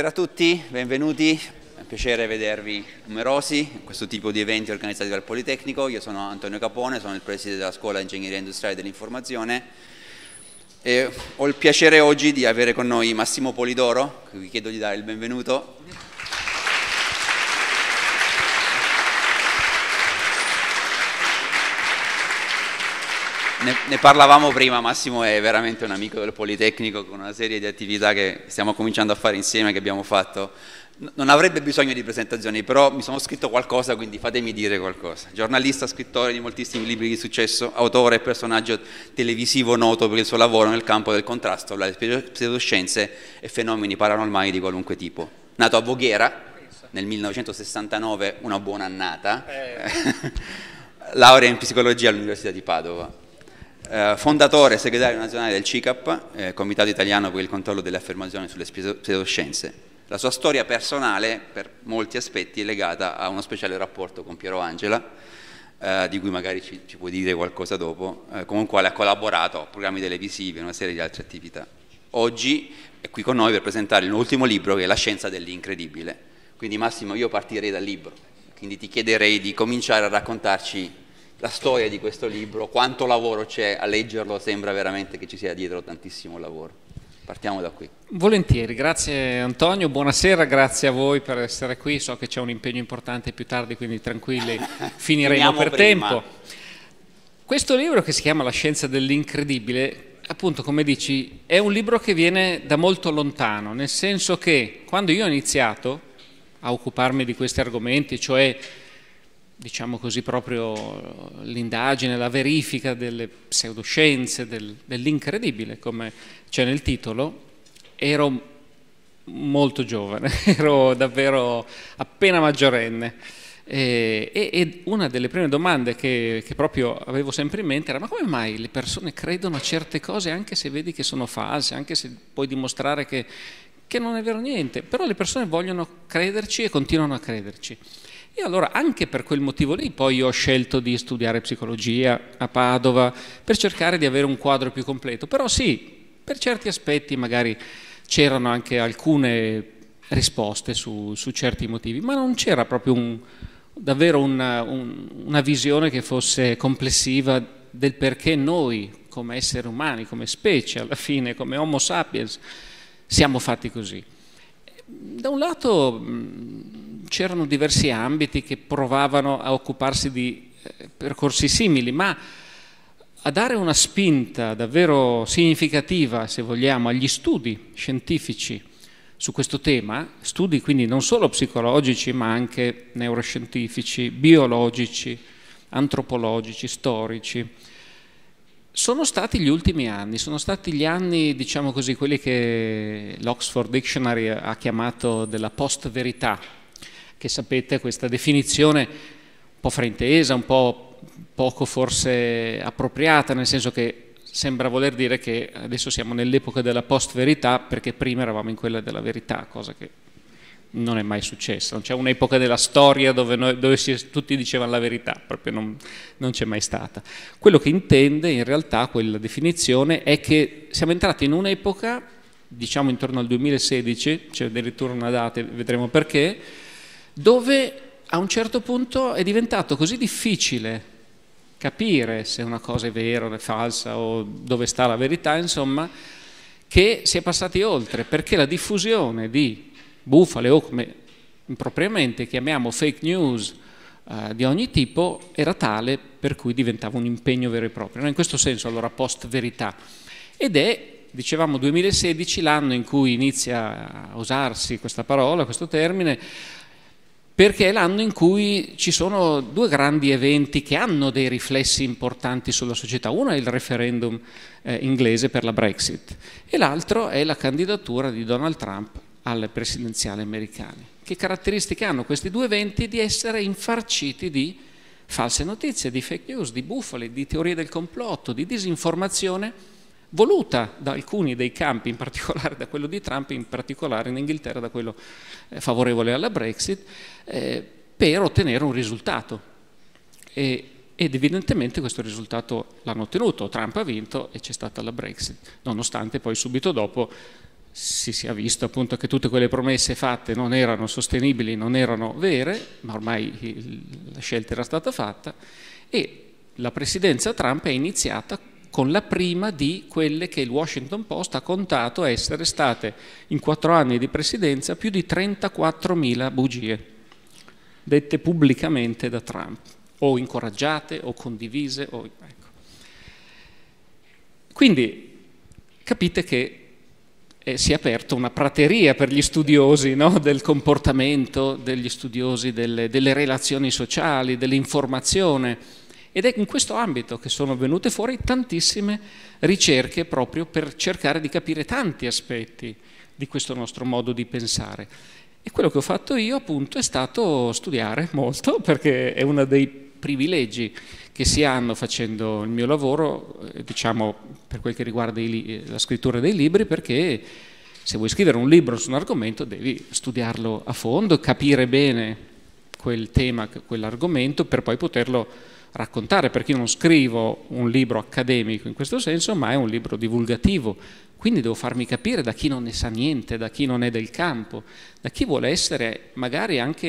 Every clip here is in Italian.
Buonasera a tutti, benvenuti, è un piacere vedervi numerosi in questo tipo di eventi organizzati dal Politecnico. Io sono Antonio Capone, sono il presidente della Scuola Ingegneria Industriale dell'Informazione e ho il piacere oggi di avere con noi Massimo Polidoro, vi chiedo di dare il benvenuto ne, ne, parlavamo prima, Massimo è veramente un amico del Politecnico con una serie di attività che stiamo cominciando a fare insieme, che abbiamo fatto. Non avrebbe bisogno di presentazioni, però mi sono scritto qualcosa, quindi fatemi dire qualcosa. Giornalista, scrittore di moltissimi libri di successo, autore e personaggio televisivo noto per il suo lavoro nel campo del contrasto alle pseudoscienze e fenomeni paranormali di qualunque tipo. Nato a Voghera nel 1969, una buona annata. Eh. laurea in psicologia all'Università di Padova eh, fondatore e segretario nazionale del CICAP, eh, Comitato Italiano per il controllo delle affermazioni sulle pseudoscienze. La sua storia personale, per molti aspetti, è legata a uno speciale rapporto con Piero Angela, eh, di cui magari ci, ci, può dire qualcosa dopo, eh, con il quale ha collaborato a programmi televisivi e una serie di altre attività. Oggi è qui con noi per presentare l'ultimo libro che è La scienza dell'incredibile. Quindi Massimo, io partirei dal libro, quindi ti chiederei di cominciare a raccontarci la storia di questo libro, quanto lavoro c'è a leggerlo, sembra veramente che ci sia dietro tantissimo lavoro. Partiamo da qui. Volentieri, grazie Antonio, buonasera, grazie a voi per essere qui, so che c'è un impegno importante più tardi, quindi tranquilli, finiremo per prima. tempo. Questo libro che si chiama La scienza dell'incredibile, appunto come dici, è un libro che viene da molto lontano, nel senso che quando io ho iniziato a occuparmi di questi argomenti, cioè diciamo così, proprio l'indagine, la verifica delle pseudoscienze, del, dell'incredibile, come c'è nel titolo, ero molto giovane, ero davvero appena maggiorenne. E, e una delle prime domande che, che, proprio avevo sempre in mente era ma come mai le persone credono a certe cose anche se vedi che sono false, anche se puoi dimostrare che, che non è vero niente, però le persone vogliono crederci e continuano a crederci. E allora anche per quel motivo lì poi ho scelto di studiare psicologia a Padova per cercare di avere un quadro più completo. Però sì, per certi aspetti magari c'erano anche alcune risposte su, su, certi motivi, ma non c'era proprio un, davvero una, un, una visione che fosse complessiva del perché noi, come esseri umani, come specie alla fine, come Homo sapiens, siamo fatti così da un lato mm, c'erano diversi ambiti che provavano a occuparsi di eh, percorsi simili, ma a dare una spinta davvero significativa, se vogliamo, agli studi scientifici su questo tema, studi quindi non solo psicologici ma anche neuroscientifici, biologici, antropologici, storici, sono stati gli ultimi anni, sono stati gli anni, diciamo così, quelli che l'Oxford Dictionary ha chiamato della post-verità, che sapete questa definizione un po' fraintesa, un po' poco forse appropriata, nel senso che sembra voler dire che adesso siamo nell'epoca della post-verità perché prima eravamo in quella della verità, cosa che non è mai successo, non c'è un'epoca della storia dove, noi, dove si, tutti dicevano la verità, proprio non, non c'è mai stata. Quello che intende in realtà quella definizione è che siamo entrati in un'epoca, diciamo intorno al 2016, c'è cioè addirittura una data, vedremo perché, dove a un certo punto è diventato così difficile capire se una cosa è vera o è falsa o dove sta la verità, insomma, che si è passati oltre, perché la diffusione di bufale o come impropriamente chiamiamo fake news eh, di ogni tipo, era tale per cui diventava un impegno vero e proprio. No, in questo senso allora post-verità. Ed è, dicevamo, 2016 l'anno in cui inizia a usarsi questa parola, questo termine, perché è l'anno in cui ci sono due grandi eventi che hanno dei riflessi importanti sulla società. Uno è il referendum eh, inglese per la Brexit e l'altro è la candidatura di Donald Trump alle presidenziali americane. Che caratteristiche hanno questi due eventi? Di essere infarciti di false notizie, di fake news, di bufale, di teorie del complotto, di disinformazione voluta da alcuni dei campi, in particolare da quello di Trump, in particolare in Inghilterra da quello eh, favorevole alla Brexit, eh, per ottenere un risultato. E, ed evidentemente questo risultato l'hanno ottenuto, Trump ha vinto e c'è stata la Brexit, nonostante poi subito dopo si sia visto appunto che tutte quelle promesse fatte non erano sostenibili, non erano vere, ma ormai la scelta era stata fatta e la presidenza Trump è iniziata con la prima di quelle che il Washington Post ha contato essere state in quattro anni di presidenza più di 34.000 bugie dette pubblicamente da Trump, o incoraggiate o condivise. O... Ecco. Quindi capite che eh, si è aperta una prateria per gli studiosi no? del comportamento, degli studiosi delle, delle relazioni sociali, dell'informazione. Ed è in questo ambito che sono venute fuori tantissime ricerche proprio per cercare di capire tanti aspetti di questo nostro modo di pensare. E quello che ho fatto io appunto è stato studiare molto, perché è uno dei privilegi che si hanno facendo il mio lavoro, eh, diciamo per quel che riguarda i, eh, la scrittura dei libri, perché se vuoi scrivere un libro su un argomento devi studiarlo a fondo, capire bene quel tema, quell'argomento, per poi poterlo raccontare, perché io non scrivo un libro accademico in questo senso, ma è un libro divulgativo quindi devo farmi capire da chi non ne sa niente, da chi non è del campo, da chi vuole essere magari anche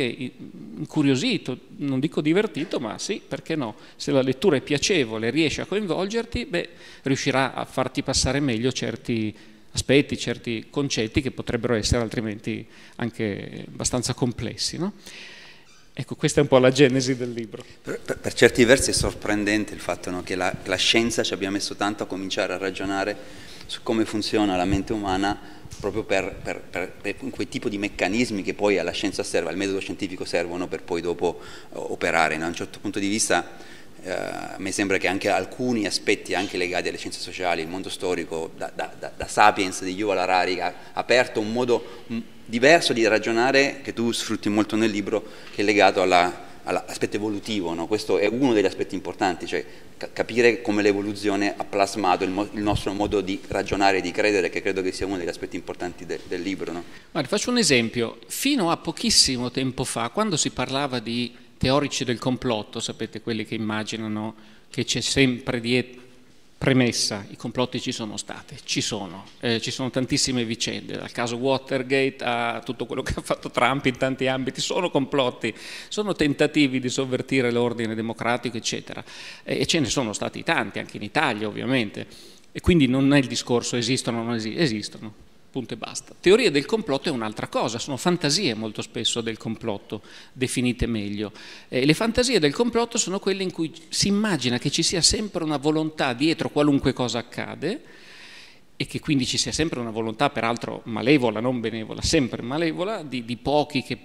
incuriosito, non dico divertito, ma sì, perché no? Se la lettura è piacevole, riesce a coinvolgerti, beh, riuscirà a farti passare meglio certi aspetti, certi concetti che potrebbero essere altrimenti anche abbastanza complessi. No? Ecco, questa è un po' la genesi del libro. Per, per, per certi versi è sorprendente il fatto no, che la, la, scienza ci abbia messo tanto a cominciare a ragionare su come funziona la mente umana proprio per, per, per, per, quel tipo di meccanismi che poi alla scienza serve, al metodo scientifico servono per poi dopo eh, operare. Da un certo punto di vista eh, mi sembra che anche alcuni aspetti anche legati alle scienze sociali, il mondo storico, da, da, da, da Sapiens di Yuval Harari ha aperto un modo mm, diverso di ragionare che tu sfrutti molto nel libro che è legato alla all'aspetto evolutivo, no? questo è uno degli aspetti importanti, cioè capire come l'evoluzione ha plasmato il, mo il, nostro modo di ragionare e di credere, che credo che sia uno degli aspetti importanti de del libro. No? Guarda, faccio un esempio. Fino a pochissimo tempo fa, quando si parlava di teorici del complotto, sapete quelli che immaginano che c'è sempre dietro Premessa, i complotti ci sono stati, ci sono, eh, ci sono tantissime vicende, dal caso Watergate a tutto quello che ha fatto Trump in tanti ambiti, sono complotti, sono tentativi di sovvertire l'ordine democratico, eccetera. E, e ce ne sono stati tanti, anche in Italia ovviamente. E quindi non è il discorso esistono o non esistono, esistono punto e basta. Teoria del complotto è un'altra cosa, sono fantasie molto spesso del complotto, definite meglio. Eh, le fantasie del complotto sono quelle in cui si immagina che ci sia sempre una volontà dietro qualunque cosa accade e che quindi ci sia sempre una volontà, peraltro malevola, non benevola, sempre malevola, di, di pochi che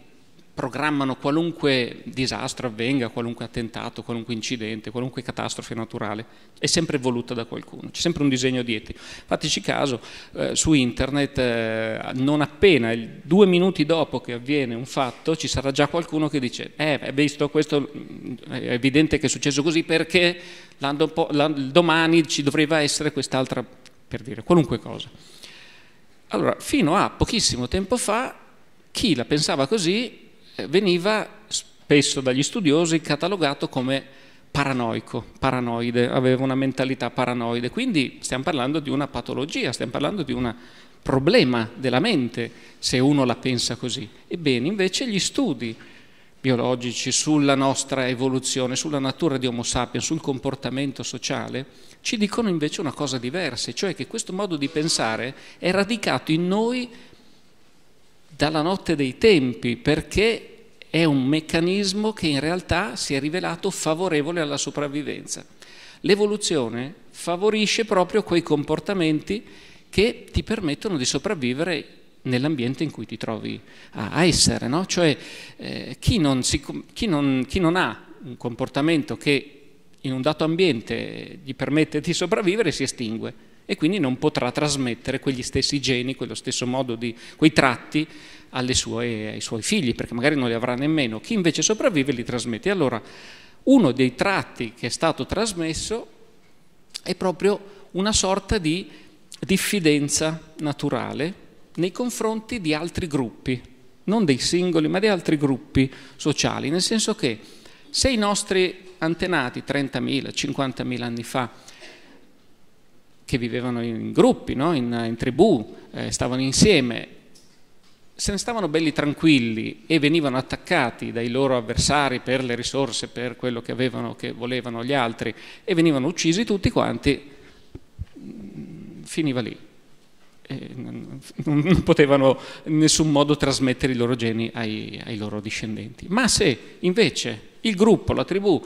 programmano qualunque disastro avvenga, qualunque attentato, qualunque incidente, qualunque catastrofe naturale, è sempre voluta da qualcuno, c'è sempre un disegno dietro. Fateci caso, eh, su internet eh, non appena, il, due minuti dopo che avviene un fatto, ci sarà già qualcuno che dice, eh, visto questo, mm, è evidente che è successo così perché domani ci dovrebbe essere quest'altra, per dire, qualunque cosa. Allora, fino a pochissimo tempo fa, chi la pensava così eh, veniva spesso dagli studiosi catalogato come paranoico, paranoide, aveva una mentalità paranoide, quindi stiamo parlando di una patologia, stiamo parlando di un problema della mente se uno la pensa così. Ebbene, invece gli studi biologici sulla nostra evoluzione, sulla natura di Homo sapiens, sul comportamento sociale, ci dicono invece una cosa diversa, cioè che questo modo di pensare è radicato in noi dalla notte dei tempi perché è un meccanismo che in realtà si è rivelato favorevole alla sopravvivenza. L'evoluzione favorisce proprio quei comportamenti che ti permettono di sopravvivere nell'ambiente in cui ti trovi a, essere. No? Cioè eh, chi, non si, chi, non, chi non ha un comportamento che in un dato ambiente gli permette di sopravvivere si estingue e quindi non potrà trasmettere quegli stessi geni, quello stesso modo di quei tratti sue, ai suoi figli, perché magari non li avrà nemmeno. Chi invece sopravvive li trasmette. Allora, uno dei tratti che è stato trasmesso è proprio una sorta di diffidenza naturale nei confronti di altri gruppi, non dei singoli, ma di altri gruppi sociali, nel senso che se i nostri antenati 30.000, 50.000 anni fa che vivevano in gruppi, no? in, in, tribù, eh, stavano insieme, se ne stavano belli tranquilli e venivano attaccati dai loro avversari per le risorse, per quello che avevano, che volevano gli altri, e venivano uccisi tutti quanti, mm, finiva lì. E non, potevano in nessun modo trasmettere i loro geni ai, ai loro discendenti. Ma se invece il gruppo, la tribù,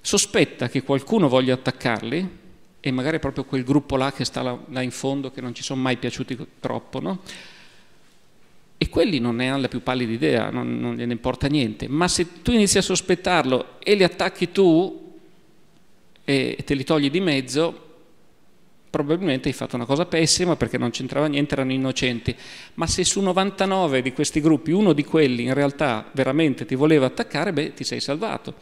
sospetta che qualcuno voglia attaccarli, e magari proprio quel gruppo là che sta là, là in fondo, che non ci sono mai piaciuti troppo, no? E quelli non ne hanno la più pallida idea, non, non gliene importa niente. Ma se tu inizi a sospettarlo e li attacchi tu e te li togli di mezzo, probabilmente hai fatto una cosa pessima perché non c'entrava niente, erano innocenti. Ma se su 99 di questi gruppi uno di quelli in realtà veramente ti voleva attaccare, beh, ti sei salvato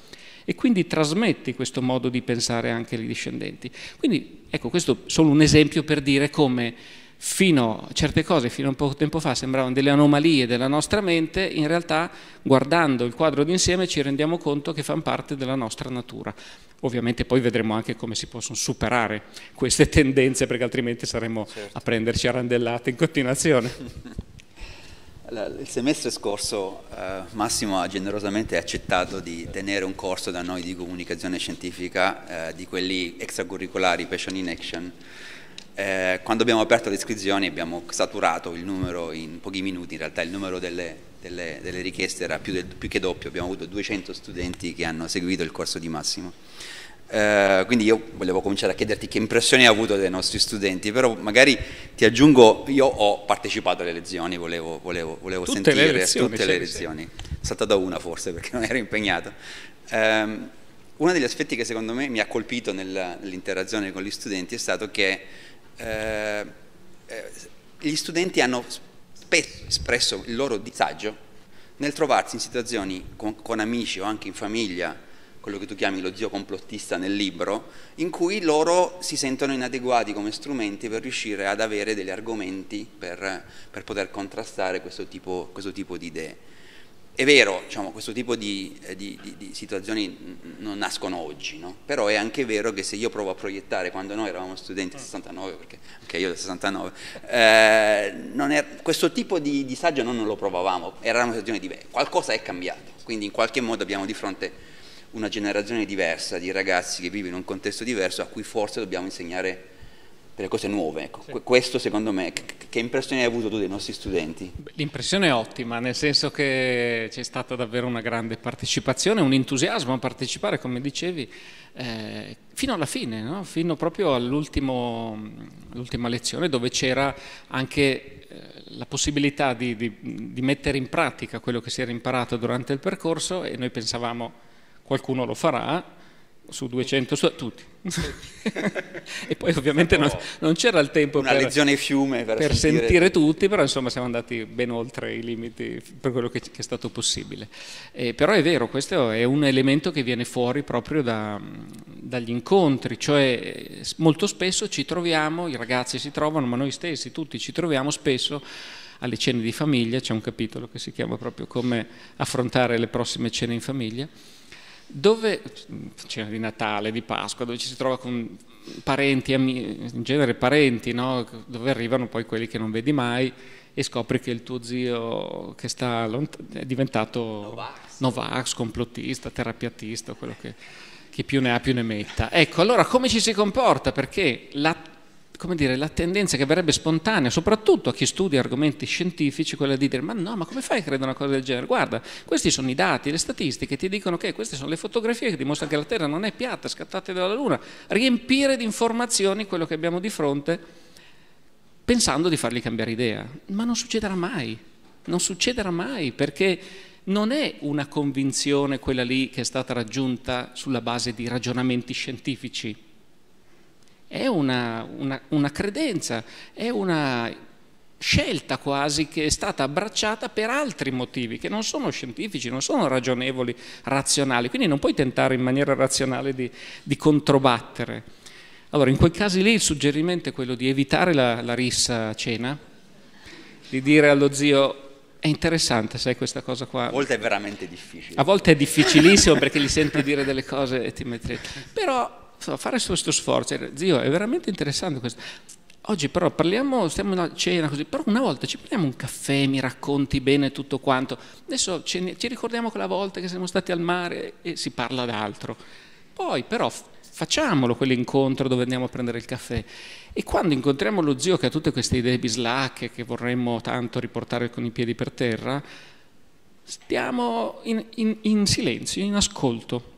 e quindi trasmetti questo modo di pensare anche ai discendenti. Quindi ecco, questo è solo un esempio per dire come fino a certe cose, fino a poco tempo fa, sembravano delle anomalie della nostra mente, in realtà guardando il quadro d'insieme ci rendiamo conto che fanno parte della nostra natura. Ovviamente poi vedremo anche come si possono superare queste tendenze, perché altrimenti saremmo certo. a prenderci a randellate in continuazione. Il semestre scorso eh, Massimo ha generosamente accettato di tenere un corso da noi di comunicazione scientifica eh, di quelli extracurricolari, Passion in Action. Eh, quando abbiamo aperto le iscrizioni abbiamo saturato il numero in pochi minuti, in realtà il numero delle, delle, delle richieste era più, del, più che doppio, abbiamo avuto 200 studenti che hanno seguito il corso di Massimo. Eh, quindi io volevo cominciare a chiederti che impressioni hai avuto dei nostri studenti, però magari ti aggiungo, io ho partecipato alle lezioni, volevo, volevo, volevo tutte sentire le lezioni, tutte le lezioni, saltato una forse perché non ero impegnato. Eh, uno degli aspetti che secondo me mi ha colpito nell'interazione con gli studenti è stato che eh, eh gli studenti hanno spesso espresso il loro disagio nel trovarsi in situazioni con, con amici o anche in famiglia quello che tu chiami lo zio complottista nel libro, in cui loro si sentono inadeguati come strumenti per riuscire ad avere degli argomenti per, per poter contrastare questo tipo, questo tipo, di idee. È vero, diciamo, questo tipo di, eh, di, di, di, situazioni non nascono oggi, no? però è anche vero che se io provo a proiettare quando noi eravamo studenti del 69, mm. perché anche io del 69, eh, era, questo tipo di disagio noi non lo provavamo, era una situazione di beh, qualcosa è cambiato, quindi in qualche modo abbiamo di fronte una generazione diversa di ragazzi che vive in un contesto diverso a cui forse dobbiamo insegnare delle cose nuove. Ecco. Sì. Questo secondo me, che impressione hai avuto tu dei nostri studenti? L'impressione è ottima, nel senso che c'è stata davvero una grande partecipazione, un entusiasmo a partecipare, come dicevi, eh, fino alla fine, no? fino proprio all'ultima lezione dove c'era anche eh, la possibilità di, di, di mettere in pratica quello che si era imparato durante il percorso e noi pensavamo qualcuno lo farà, su 200, su, tutti. e poi ovviamente non, non c'era il tempo per, per, per, sentire... sentire tutti, però insomma siamo andati ben oltre i limiti per quello che, che è stato possibile. Eh, però è vero, questo è un elemento che viene fuori proprio da, dagli incontri, cioè molto spesso ci troviamo, i ragazzi si trovano, ma noi stessi tutti ci troviamo spesso alle cene di famiglia, c'è un capitolo che si chiama proprio come affrontare le prossime cene in famiglia dove, cena cioè, di Natale, di Pasqua, dove ci si trova con parenti, in genere parenti, no? dove arrivano poi quelli che non vedi mai e scopri che il tuo zio che sta è diventato Novax, Novax complottista, terapiatista, quello che chi più ne ha più ne metta. Ecco, allora come ci si comporta? Perché la come dire, la tendenza che verrebbe spontanea, soprattutto a chi studia argomenti scientifici, quella di dire ma no, ma come fai a credere una cosa del genere? Guarda, questi sono i dati, le statistiche, ti dicono che queste sono le fotografie che dimostrano che la Terra non è piatta, scattate dalla Luna, riempire di informazioni quello che abbiamo di fronte pensando di fargli cambiare idea, ma non succederà mai, non succederà mai perché non è una convinzione quella lì che è stata raggiunta sulla base di ragionamenti scientifici è una, una, una credenza, è una scelta quasi che è stata abbracciata per altri motivi che non sono scientifici, non sono ragionevoli, razionali, quindi non puoi tentare in maniera razionale di, di controbattere. Allora, in quei casi lì il suggerimento è quello di evitare la, la rissa a cena, di dire allo zio è interessante, sai, questa cosa qua. A volte è veramente difficile. A volte è difficilissimo perché gli senti dire delle cose e ti metti... Però fare questo sforzo, zio, è veramente interessante questo. Oggi però parliamo, stiamo a cena così, però una volta ci prendiamo un caffè, mi racconti bene tutto quanto. Adesso ci, ci ricordiamo quella volta che siamo stati al mare e si parla d'altro. Poi però facciamolo quell'incontro dove andiamo a prendere il caffè. E quando incontriamo lo zio che ha tutte queste idee bislacche che vorremmo tanto riportare con i piedi per terra, stiamo in, in, in silenzio, in ascolto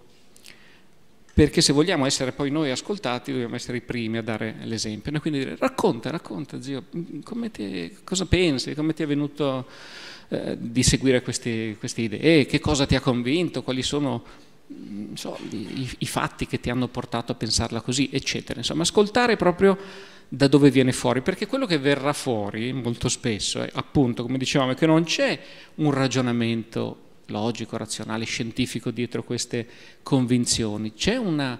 perché se vogliamo essere poi noi ascoltati dobbiamo essere i primi a dare l'esempio. Quindi dire racconta, racconta zio, ti, cosa pensi, come ti è venuto eh, di seguire queste, queste idee, che cosa ti ha convinto, quali sono so, i, i, fatti che ti hanno portato a pensarla così, eccetera. Insomma, ascoltare proprio da dove viene fuori, perché quello che verrà fuori molto spesso è appunto, come dicevamo, che non c'è un ragionamento logico, razionale, scientifico dietro queste convinzioni. C'è una,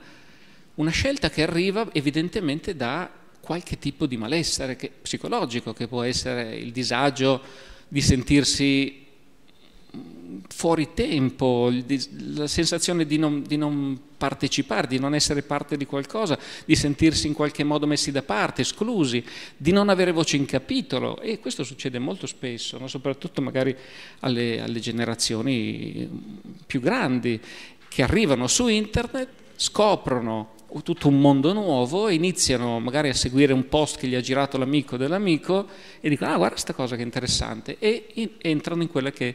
una scelta che arriva evidentemente da qualche tipo di malessere che, psicologico, che può essere il disagio di sentirsi fuori tempo, la sensazione di non, di non, partecipare, di non essere parte di qualcosa, di sentirsi in qualche modo messi da parte, esclusi, di non avere voce in capitolo e questo succede molto spesso, no? soprattutto magari alle, alle generazioni più grandi che arrivano su internet, scoprono tutto un mondo nuovo iniziano magari a seguire un post che gli ha girato l'amico dell'amico e dicono ah guarda questa cosa che interessante e in, entrano in quella che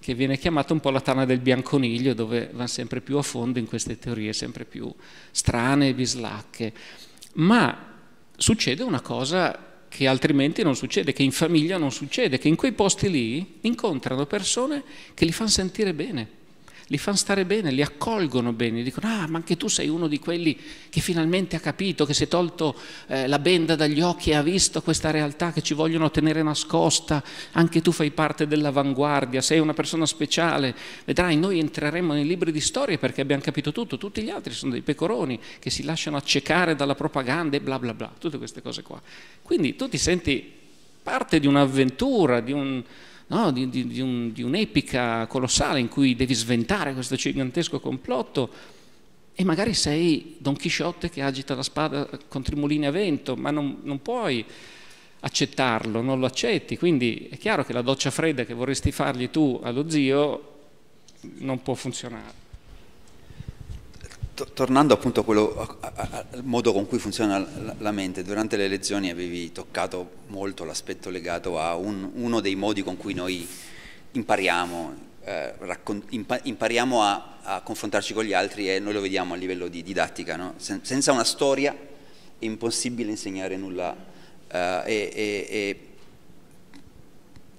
che viene chiamata un po' la tana del bianconiglio, dove va sempre più a fondo in queste teorie sempre più strane e bislacche. Ma succede una cosa che altrimenti non succede, che in famiglia non succede, che in quei posti lì incontrano persone che li fanno sentire bene li fanno stare bene, li accolgono bene, dicono ah ma anche tu sei uno di quelli che finalmente ha capito, che si è tolto eh, la benda dagli occhi e ha visto questa realtà che ci vogliono tenere nascosta, anche tu fai parte dell'avanguardia, sei una persona speciale, vedrai noi entreremo nei libri di storia perché abbiamo capito tutto, tutti gli altri sono dei pecoroni che si lasciano accecare dalla propaganda e bla bla bla, tutte queste cose qua. Quindi tu ti senti parte di un'avventura, di un no? di, di, di, un, di un'epica colossale in cui devi sventare questo gigantesco complotto e magari sei Don Chisciotte che agita la spada con trimolini a vento, ma non, non, puoi accettarlo, non lo accetti, quindi è chiaro che la doccia fredda che vorresti fargli tu allo zio non può funzionare tornando appunto quello, a, a, al modo con cui funziona la, la, mente, durante le lezioni avevi toccato molto l'aspetto legato a un, uno dei modi con cui noi impariamo, eh, impa impariamo a, a, confrontarci con gli altri e noi lo vediamo a livello di didattica, no? Sen senza una storia è impossibile insegnare nulla eh, e, e, e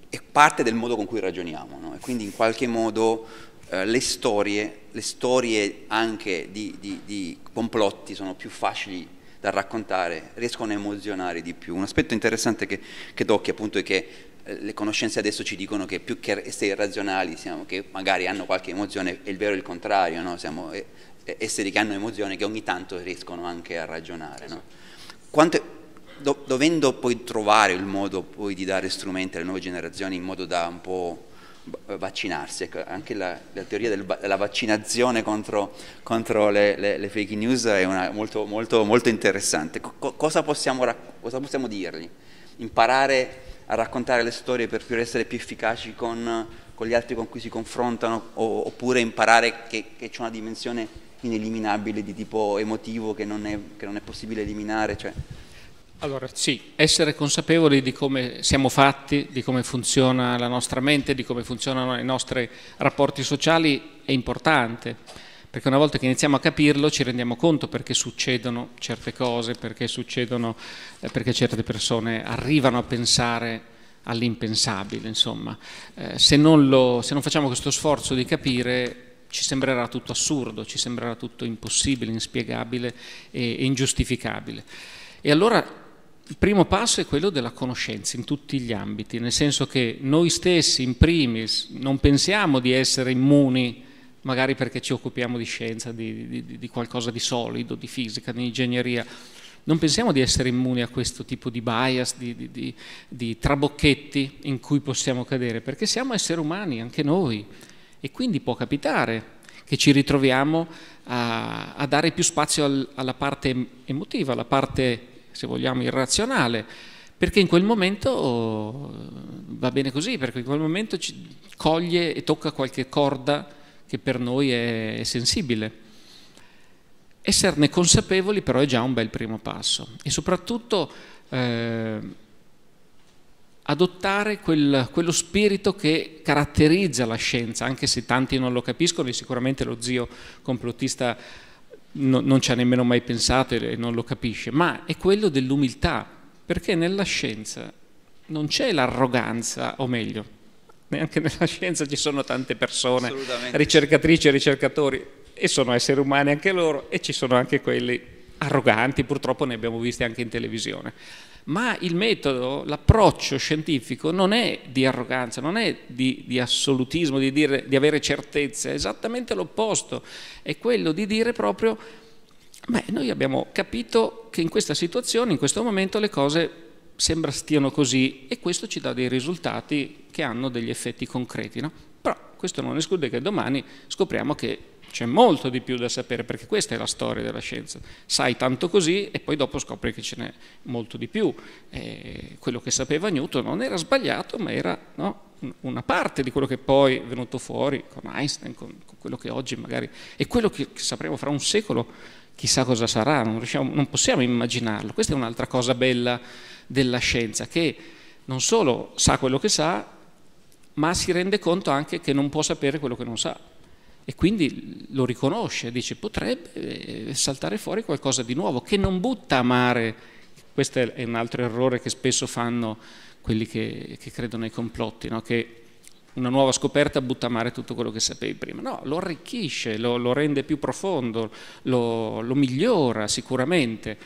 è parte del modo con cui ragioniamo no? e quindi in qualche modo eh, le, storie, le storie anche di, di, di complotti sono più facili da raccontare, riescono a emozionare di più. Un aspetto interessante che, che d'occhio appunto è che eh, le conoscenze adesso ci dicono che più che essere razionali siamo, che magari hanno qualche emozione, è il vero il contrario, no? siamo eh, eh, esseri che hanno emozione che ogni tanto riescono anche a ragionare. No? Quanto, do, dovendo poi trovare il modo poi di dare strumenti alle nuove generazioni in modo da un po' vaccinarsi. Ecco, anche la, la teoria della vaccinazione contro, contro le, le, le, fake news è una, molto, molto, molto, interessante. Co- cosa, possiamo rac- cosa, possiamo dirgli? Imparare a raccontare le storie per essere più efficaci con, con gli altri con cui si confrontano o, oppure imparare che, che, c'è una dimensione ineliminabile di tipo emotivo che non è, che non è possibile eliminare. Cioè, allora sì, essere consapevoli di come siamo fatti, di come funziona la nostra mente, di come funzionano i nostri rapporti sociali è importante, perché una volta che iniziamo a capirlo ci rendiamo conto perché succedono certe cose, perché, succedono, eh, perché certe persone arrivano a pensare all'impensabile, insomma. Eh, se, non lo, se non facciamo questo sforzo di capire ci sembrerà tutto assurdo, ci sembrerà tutto impossibile, inspiegabile e ingiustificabile. E allora il primo passo è quello della conoscenza in tutti gli ambiti, nel senso che noi stessi in primis non pensiamo di essere immuni, magari perché ci occupiamo di scienza, di, di, di qualcosa di solido, di fisica, di ingegneria, non pensiamo di essere immuni a questo tipo di bias, di, di, di, trabocchetti in cui possiamo cadere, perché siamo esseri umani anche noi e quindi può capitare che ci ritroviamo a, a dare più spazio al, alla parte emotiva, alla parte se vogliamo, irrazionale, perché in quel momento eh, va bene così, perché in quel momento ci coglie e tocca qualche corda che per noi è sensibile. Esserne consapevoli però è già un bel primo passo e soprattutto eh, adottare quel, quello spirito che caratterizza la scienza, anche se tanti non lo capiscono e sicuramente lo zio complottista no, non ci ha nemmeno mai pensato e non lo capisce, ma è quello dell'umiltà, perché nella scienza non c'è l'arroganza, o meglio, neanche nella scienza ci sono tante persone, ricercatrici e ricercatori, e sono esseri umani anche loro, e ci sono anche quelli arroganti, purtroppo ne abbiamo visti anche in televisione ma il metodo, l'approccio scientifico non è di arroganza, non è di, di assolutismo, di, dire, di avere certezze, è esattamente l'opposto, è quello di dire proprio, beh, noi abbiamo capito che in questa situazione, in questo momento le cose sembra stiano così e questo ci dà dei risultati che hanno degli effetti concreti. No? questo non esclude che domani scopriamo che c'è molto di più da sapere, perché questa è la storia della scienza. Sai tanto così e poi dopo scopri che ce n'è molto di più. E quello che sapeva Newton non era sbagliato, ma era no, una parte di quello che poi è venuto fuori con Einstein, con, con quello che oggi magari... e quello che, che sapremo fra un secolo chissà cosa sarà, non, riusciamo, non, possiamo immaginarlo. Questa è un'altra cosa bella della scienza, che non solo sa quello che sa, ma si rende conto anche che non può sapere quello che non sa e quindi lo riconosce, dice potrebbe eh, saltare fuori qualcosa di nuovo, che non butta a mare, questo è un altro errore che spesso fanno quelli che, che credono ai complotti, no? che una nuova scoperta butta a mare tutto quello che sapevi prima, no, lo arricchisce, lo, lo rende più profondo, lo, lo migliora sicuramente.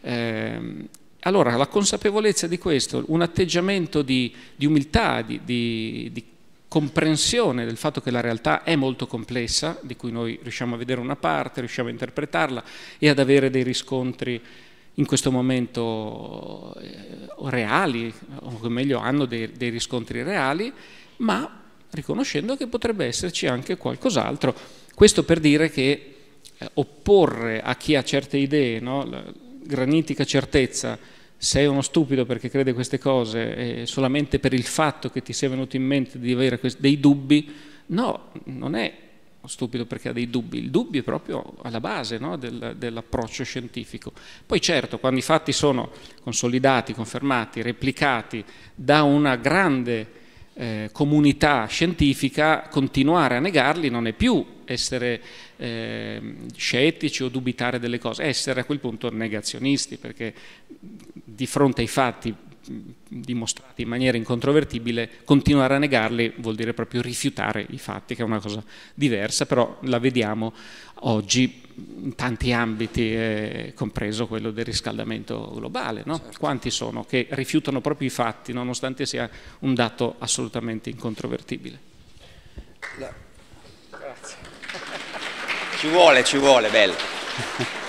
Ehm, allora la consapevolezza di questo, un atteggiamento di, di umiltà, di, di, di comprensione del fatto che la realtà è molto complessa, di cui noi riusciamo a vedere una parte, riusciamo a interpretarla e ad avere dei riscontri in questo momento eh, reali, o meglio hanno dei, dei riscontri reali, ma riconoscendo che potrebbe esserci anche qualcos'altro. Questo per dire che eh, opporre a chi ha certe idee, no, granitica certezza sei uno stupido perché crede queste cose e solamente per il fatto che ti sia venuto in mente di avere dei dubbi, no, non è uno stupido perché ha dei dubbi, il dubbio è proprio alla base no, del, dell'approccio scientifico. Poi certo, quando i fatti sono consolidati, confermati, replicati da una grande eh, comunità scientifica, continuare a negarli non è più essere eh, scettici o dubitare delle cose, essere a quel punto negazionisti, perché di fronte ai fatti dimostrati in maniera incontrovertibile, continuare a negarli vuol dire proprio rifiutare i fatti, che è una cosa diversa, però la vediamo oggi in tanti ambiti, eh, compreso quello del riscaldamento globale. No? Certo. Quanti sono che rifiutano proprio i fatti, nonostante sia un dato assolutamente incontrovertibile? La... Grazie. Ci vuole, ci vuole, bello.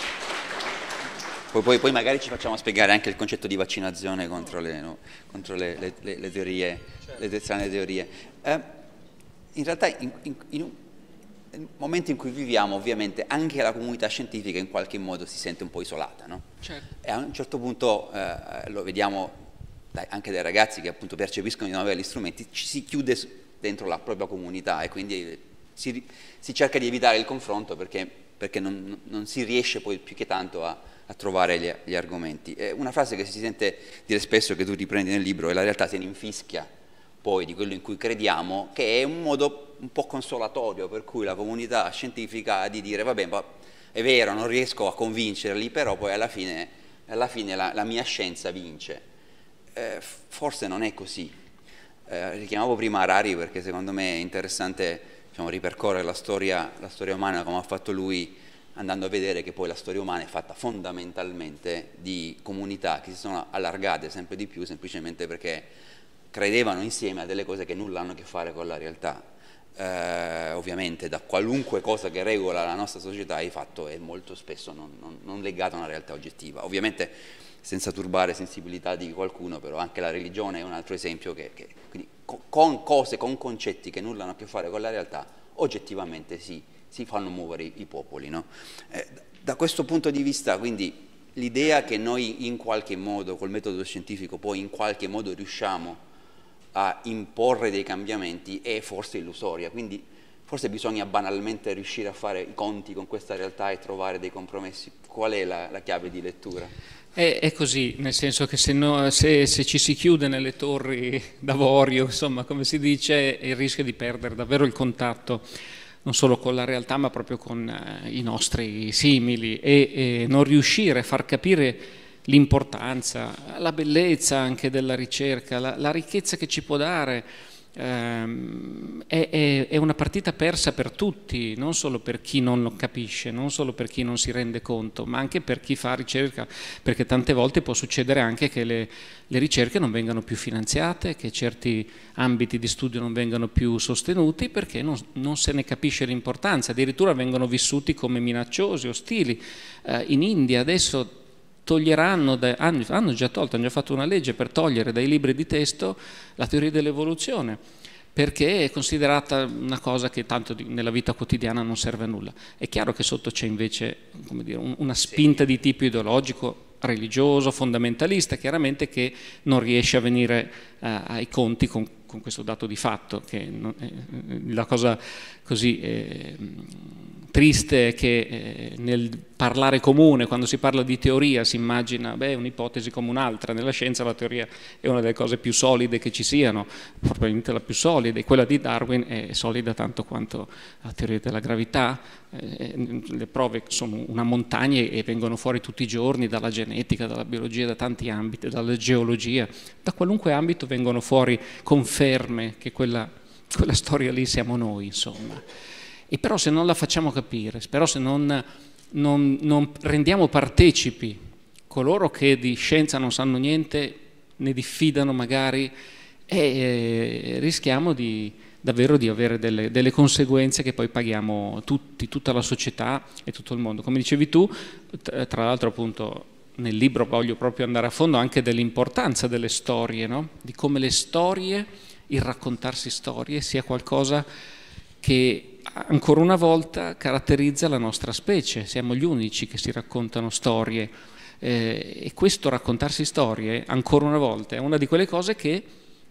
Poi, poi, poi, magari ci facciamo spiegare anche il concetto di vaccinazione contro le, no? contro le, le, le teorie, certo. le strane teorie. Eh, in realtà in, in, in un, nel momento in cui viviamo ovviamente anche la comunità scientifica in qualche modo si sente un po' isolata. No? Certo. E a un certo punto eh, lo vediamo dai, anche dai ragazzi che appunto percepiscono di non avere gli strumenti, ci si chiude dentro la propria comunità e quindi eh, si, si cerca di evitare il confronto perché, perché non, non si riesce poi più che tanto a a trovare gli, gli argomenti. È una frase che si sente dire spesso che tu riprendi nel libro e la realtà se ne infischia poi di quello in cui crediamo, che è un modo un po' consolatorio per cui la comunità scientifica ha di dire vabbè, ma è vero, non riesco a convincerli, però poi alla fine, alla fine la, la, mia scienza vince. Eh, forse non è così. Eh, richiamavo prima Harari perché secondo me è interessante diciamo, ripercorrere la storia, la storia umana come ha fatto lui andando a vedere che poi la storia umana è fatta fondamentalmente di comunità che si sono allargate sempre di più semplicemente perché credevano insieme a delle cose che nulla hanno a che fare con la realtà. Eh, ovviamente da qualunque cosa che regola la nostra società il fatto è molto spesso non, non, non legato a una realtà oggettiva. Ovviamente senza turbare sensibilità di qualcuno, però anche la religione è un altro esempio che, che con cose, con concetti che nulla hanno a che fare con la realtà, oggettivamente si si fanno muovere i popoli. No? Eh, da questo punto di vista, quindi, l'idea che noi in qualche modo, col metodo scientifico, poi in qualche modo riusciamo a imporre dei cambiamenti è forse illusoria, quindi forse bisogna banalmente riuscire a fare i conti con questa realtà e trovare dei compromessi. Qual è la, la chiave di lettura? È, così, nel senso che se, no, se, se, ci si chiude nelle torri d'avorio, insomma, come si dice, il rischio di perdere davvero il contatto non solo con la realtà ma proprio con eh, i nostri simili e, e non riuscire a far capire l'importanza, la bellezza anche della ricerca, la, la ricchezza che ci può dare Ehm, è, è, è, una partita persa per tutti, non solo per chi non capisce, non solo per chi non si rende conto, ma anche per chi fa ricerca, perché tante volte può succedere anche che le, le ricerche non vengano più finanziate, che certi ambiti di studio non vengano più sostenuti perché non, non se ne capisce l'importanza, addirittura vengono vissuti come minacciosi, ostili. Eh, in India adesso toglieranno, da, hanno, hanno già tolto, hanno già fatto una legge per togliere dai libri di testo la teoria dell'evoluzione, perché è considerata una cosa che tanto nella vita quotidiana non serve a nulla. È chiaro che sotto c'è invece dire, una spinta di tipo ideologico, religioso, fondamentalista, chiaramente che non riesce a venire uh, ai conti con, con, questo dato di fatto, che non, eh, la cosa così... Eh, triste che eh, nel parlare comune, quando si parla di teoria, si immagina beh, un'ipotesi come un'altra. Nella scienza la teoria è una delle cose più solide che ci siano, probabilmente la più solida, e quella di Darwin è solida tanto quanto la teoria della gravità. Eh, le prove sono una montagna e vengono fuori tutti i giorni dalla genetica, dalla biologia, da tanti ambiti, dalla geologia, da qualunque ambito vengono fuori conferme che quella, quella storia lì siamo noi, insomma. E però se non la facciamo capire, però se non, non, non rendiamo partecipi coloro che di scienza non sanno niente, ne diffidano magari, e eh, rischiamo di, davvero di avere delle, delle, conseguenze che poi paghiamo tutti, tutta la società e tutto il mondo. Come dicevi tu, tra l'altro appunto nel libro voglio proprio andare a fondo anche dell'importanza delle storie, no? di come le storie, il raccontarsi storie, sia qualcosa che ancora una volta caratterizza la nostra specie, siamo gli unici che si raccontano storie eh, e questo raccontarsi storie, ancora una volta, è una di quelle cose che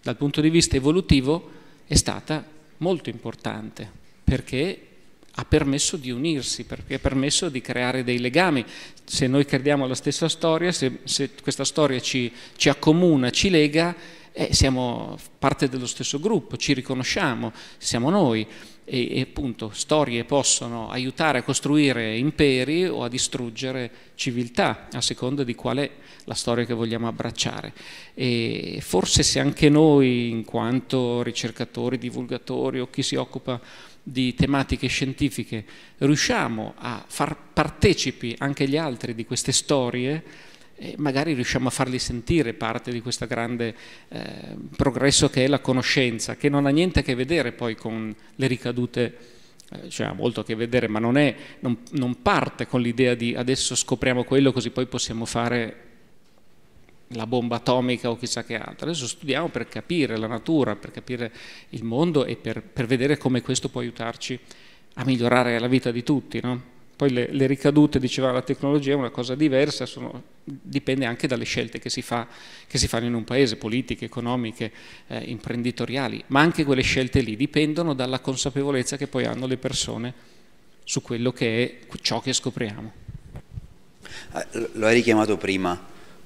dal punto di vista evolutivo è stata molto importante perché ha permesso di unirsi, perché ha permesso di creare dei legami. Se noi crediamo alla stessa storia, se, se questa storia ci, ci accomuna, ci lega, eh, siamo parte dello stesso gruppo, ci riconosciamo, siamo noi e, e appunto storie possono aiutare a costruire imperi o a distruggere civiltà, a seconda di qual è la storia che vogliamo abbracciare. E forse se anche noi, in quanto ricercatori, divulgatori o chi si occupa di tematiche scientifiche, riusciamo a far partecipi anche gli altri di queste storie, e magari riusciamo a farli sentire parte di questo grande eh, progresso che è la conoscenza, che non ha niente a che vedere poi con le ricadute, eh, cioè ha molto a che vedere, ma non, è, non, non parte con l'idea di adesso scopriamo quello così poi possiamo fare la bomba atomica o chissà che altro. Adesso studiamo per capire la natura, per capire il mondo e per, per vedere come questo può aiutarci a migliorare la vita di tutti. No? Poi le, le ricadute, diceva la tecnologia, è una cosa diversa, sono, dipende anche dalle scelte che si, fa, che si, fanno in un paese, politiche, economiche, eh, imprenditoriali, ma anche quelle scelte lì dipendono dalla consapevolezza che poi hanno le persone su quello che è ciò che scopriamo. Ah, lo hai richiamato prima,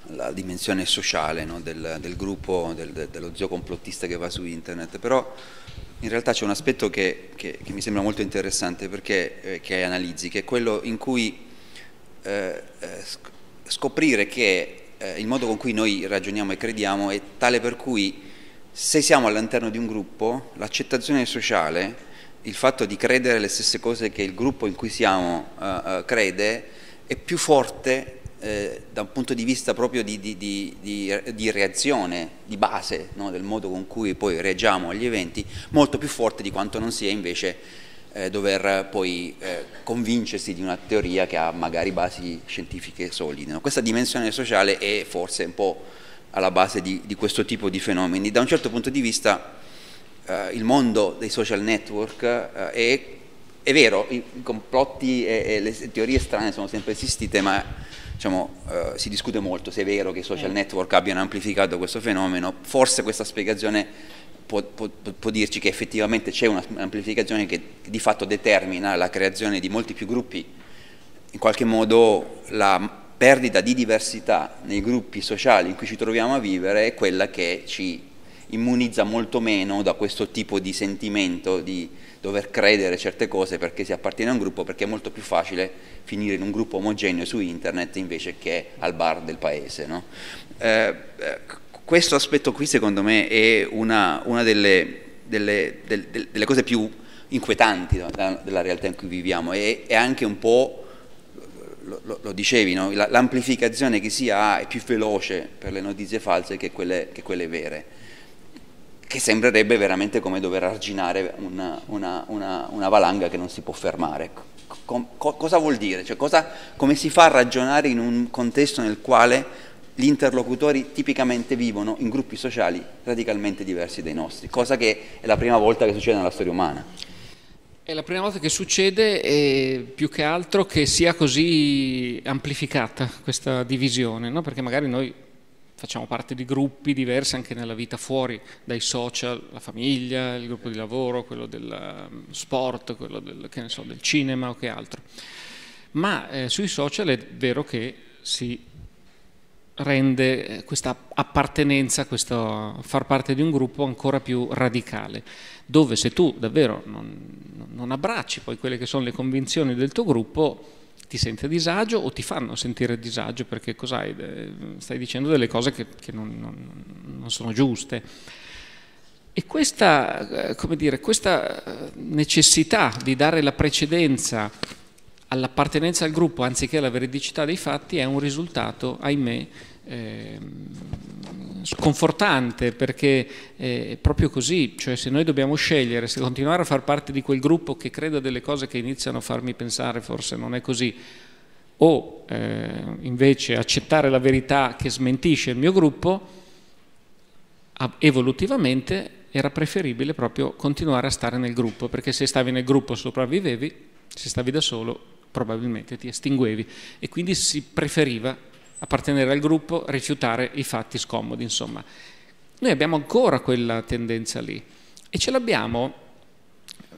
la dimensione sociale no, del, del, gruppo, del, dello zio complottista che va su internet, però in realtà c'è un aspetto che, che, che mi sembra molto interessante perché, eh, che analizzi, che è quello in cui eh, eh scoprire che eh, il modo con cui noi ragioniamo e crediamo è tale per cui se siamo all'interno di un gruppo, l'accettazione sociale, il fatto di credere le stesse cose che il gruppo in cui siamo eh, eh, crede, è più forte eh, da un punto di vista proprio di, di, di, di reazione, di base, no? del modo con cui poi reagiamo agli eventi, molto più forte di quanto non sia invece eh, dover poi eh, convincersi di una teoria che ha magari basi scientifiche solide. No? Questa dimensione sociale è forse un po' alla base di, questo tipo di fenomeni. Da un certo punto di vista eh, il mondo dei social network eh, è, è vero, i complotti e, e le teorie strane sono sempre esistite, ma diciamo, eh, si discute molto se è vero che i social eh. network abbiano amplificato questo fenomeno, forse questa spiegazione può, può, può dirci che effettivamente c'è un'amplificazione che di fatto determina la creazione di molti più gruppi, in qualche modo la perdita di diversità nei gruppi sociali in cui ci troviamo a vivere è quella che ci immunizza molto meno da questo tipo di sentimento di dover credere certe cose perché si appartiene a un gruppo, perché è molto più facile finire in un gruppo omogeneo su internet invece che al bar del paese. No? Eh, eh questo aspetto qui secondo me è una, una delle, delle, del, delle, cose più inquietanti della, della, realtà in cui viviamo e, e anche un po'... Lo, lo, dicevi, no? l'amplificazione che si ha è più veloce per le notizie false che quelle, che quelle vere che sembrerebbe veramente come dover arginare una, una, una, una valanga che non si può fermare. Ecco. Co- co- cosa vuol dire? Cioè, cosa, come si fa a ragionare in un contesto nel quale gli interlocutori tipicamente vivono in gruppi sociali radicalmente diversi dai nostri, cosa che è la prima volta che succede nella storia umana. È la prima volta che succede e più che altro che sia così amplificata questa divisione, no? perché magari noi facciamo parte di gruppi diversi anche nella vita fuori, dai social, la famiglia, il gruppo di lavoro, quello del ehm, sport, quello del, so, del cinema o che altro. Ma eh, sui social è vero che si rende eh, questa appartenenza, questo far parte di un gruppo ancora più radicale, dove se tu davvero non, non abbracci poi quelle che sono le convinzioni del tuo gruppo, ti senti a disagio o ti fanno sentire a disagio perché cos'hai? Stai dicendo delle cose che, che non, non, non, sono giuste. E questa, eh, dire, questa eh, necessità di dare la precedenza all'appartenenza al gruppo anziché alla veridicità dei fatti è un risultato, ahimè, eh, sconfortante perché è eh, proprio così, cioè se noi dobbiamo scegliere se continuare a far parte di quel gruppo che creda delle cose che iniziano a farmi pensare forse non è così o eh, invece accettare la verità che smentisce il mio gruppo, evolutivamente era preferibile proprio continuare a stare nel gruppo, perché se stavi nel gruppo sopravvivevi, se stavi da solo probabilmente ti estinguevi e quindi si preferiva appartenere al gruppo, rifiutare i fatti scomodi, insomma. Noi abbiamo ancora quella tendenza lì e ce l'abbiamo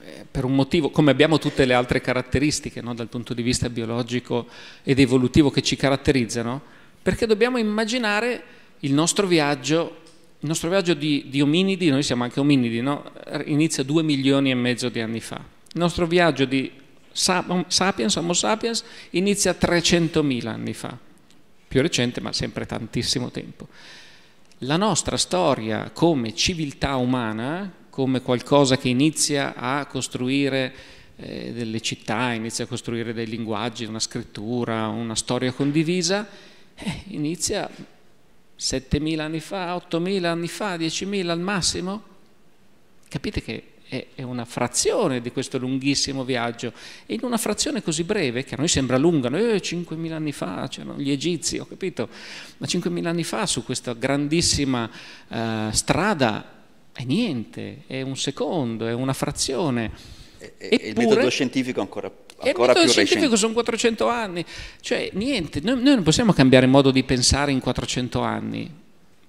eh, per un motivo, come abbiamo tutte le altre caratteristiche no, dal punto di vista biologico ed evolutivo che ci caratterizzano, perché dobbiamo immaginare il nostro viaggio, il nostro viaggio di, di ominidi, noi siamo anche ominidi, no? inizia due milioni e mezzo di anni fa, il nostro viaggio di sapiens, Homo sapiens, inizia 300.000 anni fa più recente, ma sempre tantissimo tempo. La nostra storia come civiltà umana, come qualcosa che inizia a costruire eh, delle città, inizia a costruire dei linguaggi, una scrittura, una storia condivisa, eh, inizia 7.000 anni fa, 8.000 anni fa, 10.000 al massimo. Capite che è, una frazione di questo lunghissimo viaggio e in una frazione così breve, che a noi sembra lunga, noi eh, 5.000 anni fa c'erano gli egizi, ho capito, ma 5.000 anni fa su questa grandissima eh, strada è niente, è un secondo, è una frazione. E, Eppure, il metodo scientifico ancora, ancora più recente. Il metodo scientifico sono 400 anni, cioè niente, noi, noi non possiamo cambiare modo di pensare in 400 anni.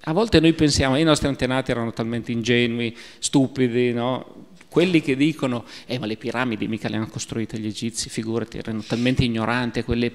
A volte noi pensiamo, i nostri antenati erano talmente ingenui, stupidi, no? Quelli che dicono, eh ma le piramidi mica le hanno costruite gli egizi, figurati, erano talmente ignoranti, quelle...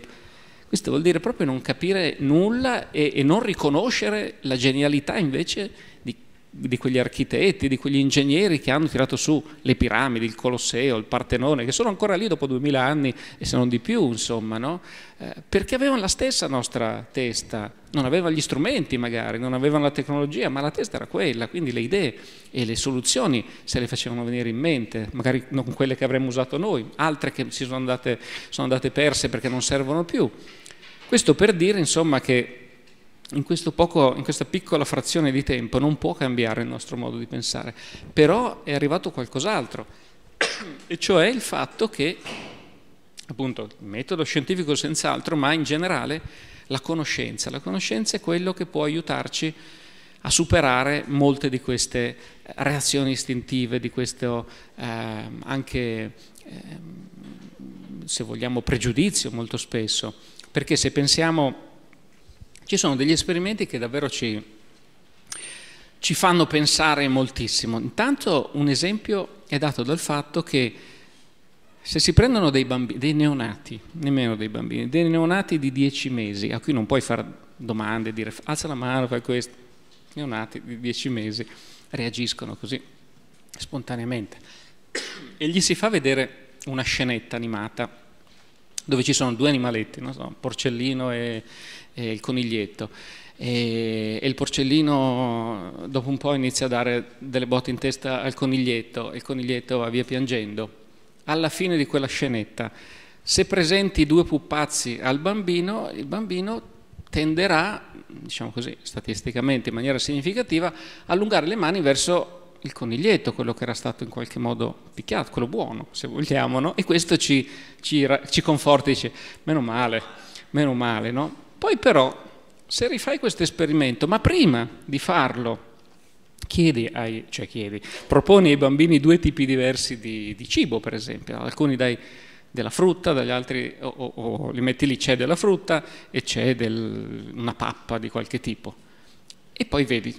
questo vuol dire proprio non capire nulla e, e non riconoscere la genialità invece di di quegli architetti, di quegli ingegneri che hanno tirato su le piramidi, il Colosseo, il Partenone, che sono ancora lì dopo duemila anni e se non di più, insomma, no? eh, perché avevano la stessa nostra testa, non avevano gli strumenti magari, non avevano la tecnologia, ma la testa era quella, quindi le idee e le soluzioni se le facevano venire in mente, magari non quelle che avremmo usato noi, altre che si sono andate, sono andate perse perché non servono più. Questo per dire, insomma, che in, poco, in, questa piccola frazione di tempo non può cambiare il nostro modo di pensare, però è arrivato qualcos'altro, e cioè il fatto che, appunto, il metodo scientifico senz'altro, ma in generale la conoscenza. La conoscenza è quello che può aiutarci a superare molte di queste eh, reazioni istintive, di questo eh, anche, eh, se vogliamo, pregiudizio molto spesso. Perché se pensiamo ci sono degli esperimenti che davvero ci, ci fanno pensare moltissimo. Intanto un esempio è dato dal fatto che se si prendono dei, bambini, dei neonati, nemmeno dei bambini, dei neonati di 10 mesi, a cui non puoi fare domande, dire alza la mano, fai questo, neonati di 10 mesi reagiscono così spontaneamente e gli si fa vedere una scenetta animata dove ci sono due animaletti, no? porcellino e, eh, il coniglietto. E, e, il porcellino dopo un po' inizia a dare delle botte in testa al coniglietto e il coniglietto va via piangendo. Alla fine di quella scenetta, se presenti due pupazzi al bambino, il bambino tenderà, diciamo così, statisticamente in maniera significativa, a allungare le mani verso il coniglietto, quello che era stato in qualche modo picchiato, quello buono, se vogliamo, no? E questo ci, ci, ci conforta, dice, meno male, meno male, no? Poi però, se rifai questo esperimento, ma prima di farlo, chiedi, ai, cioè chiedi, proponi ai bambini due tipi diversi di, di cibo, per esempio, alcuni dai della frutta, dagli altri o, o, o, li metti lì c'è della frutta e c'è del, una pappa di qualche tipo. E poi vedi,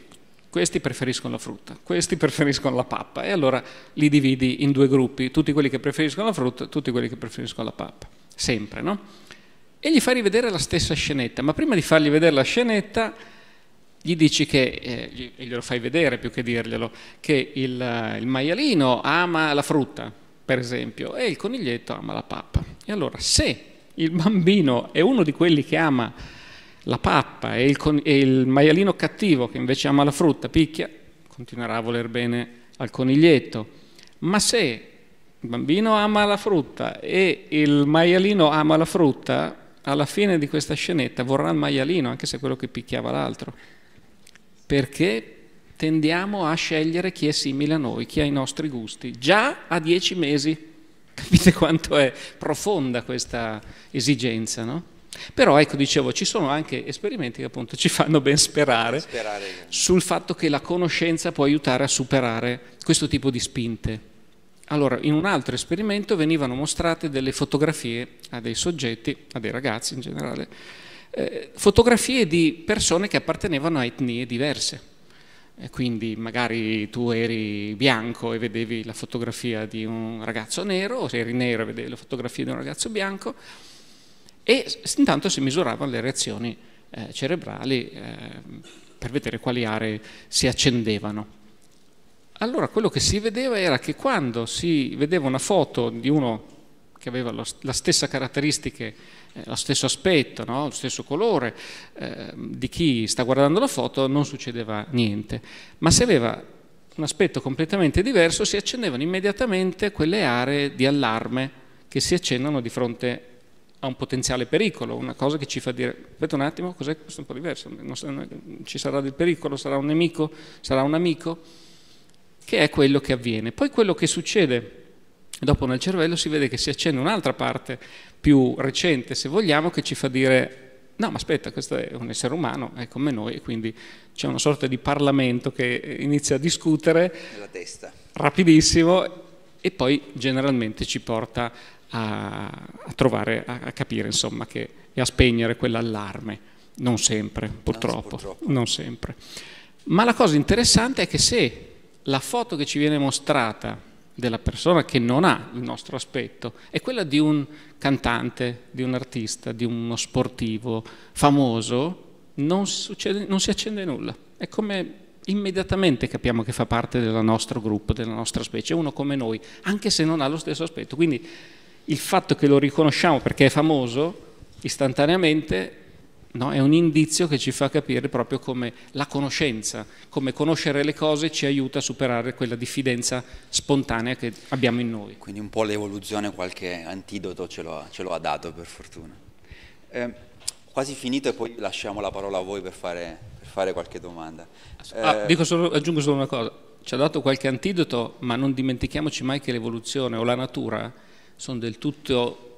questi preferiscono la frutta, questi preferiscono la pappa e allora li dividi in due gruppi, tutti quelli che preferiscono la frutta, tutti quelli che preferiscono la pappa, sempre, no? e gli fai rivedere la stessa scenetta, ma prima di fargli vedere la scenetta gli dici che, eh, e glielo fai vedere più che dirglielo, che il, eh, il maialino ama la frutta, per esempio, e il coniglietto ama la pappa. E allora se il bambino è uno di quelli che ama la pappa e il, e il, maialino cattivo che invece ama la frutta picchia, continuerà a voler bene al coniglietto. Ma se il bambino ama la frutta e il maialino ama la frutta, alla fine di questa scenetta vorrà il maialino, anche se quello che picchiava l'altro, perché tendiamo a scegliere chi è simile a noi, chi ha i nostri gusti, già a dieci mesi. Capite quanto è profonda questa esigenza, no? Però ecco, dicevo, ci sono anche esperimenti che appunto ci fanno ben sperare, sperare sul fatto che la conoscenza può aiutare a superare questo tipo di spinte. Allora, in un altro esperimento venivano mostrate delle fotografie a dei soggetti, a dei ragazzi in generale, eh, fotografie di persone che appartenevano a etnie diverse. E quindi magari tu eri bianco e vedevi la fotografia di un ragazzo nero, o eri nero e vedevi la fotografia di un ragazzo bianco, e intanto si misuravano le reazioni eh, cerebrali eh, per vedere quali aree si accendevano. Allora quello che si vedeva era che quando si vedeva una foto di uno che aveva lo, la stessa caratteristica, eh, lo stesso aspetto, no? lo stesso colore eh, di chi sta guardando la foto, non succedeva niente. Ma se aveva un aspetto completamente diverso, si accendevano immediatamente quelle aree di allarme che si accendono di fronte a un potenziale pericolo, una cosa che ci fa dire, aspetta un attimo, cos'è questo è un po' diverso, non, non, ci sarà del pericolo, sarà un nemico, sarà un amico che è quello che avviene. Poi quello che succede dopo nel cervello si vede che si accende un'altra parte più recente, se vogliamo, che ci fa dire no, ma aspetta, questo è un essere umano, è come noi, e quindi c'è una sorta di parlamento che eh, inizia a discutere rapidissimo e poi generalmente ci porta a, a trovare, a, a capire insomma, che, e a spegnere quell'allarme. Non sempre, purtroppo, Anzi, purtroppo. non sempre. Ma la cosa interessante è che se la foto che ci viene mostrata della persona che non ha il nostro aspetto è quella di un cantante, di un artista, di uno sportivo famoso, non, succede, non si accende nulla. È come immediatamente capiamo che fa parte del nostro gruppo, della nostra specie, è uno come noi, anche se non ha lo stesso aspetto. Quindi il fatto che lo riconosciamo perché è famoso, istantaneamente No? È un indizio che ci fa capire proprio come la conoscenza, come conoscere le cose ci aiuta a superare quella diffidenza spontanea che abbiamo in noi. Quindi un po' l'evoluzione, qualche antidoto ce lo ha, ce lo ha dato per fortuna. Eh, quasi finito e poi lasciamo la parola a voi per fare, per fare qualche domanda. Ah, eh, solo, aggiungo solo una cosa, ci ha dato qualche antidoto, ma non dimentichiamoci mai che l'evoluzione o la natura sono del tutto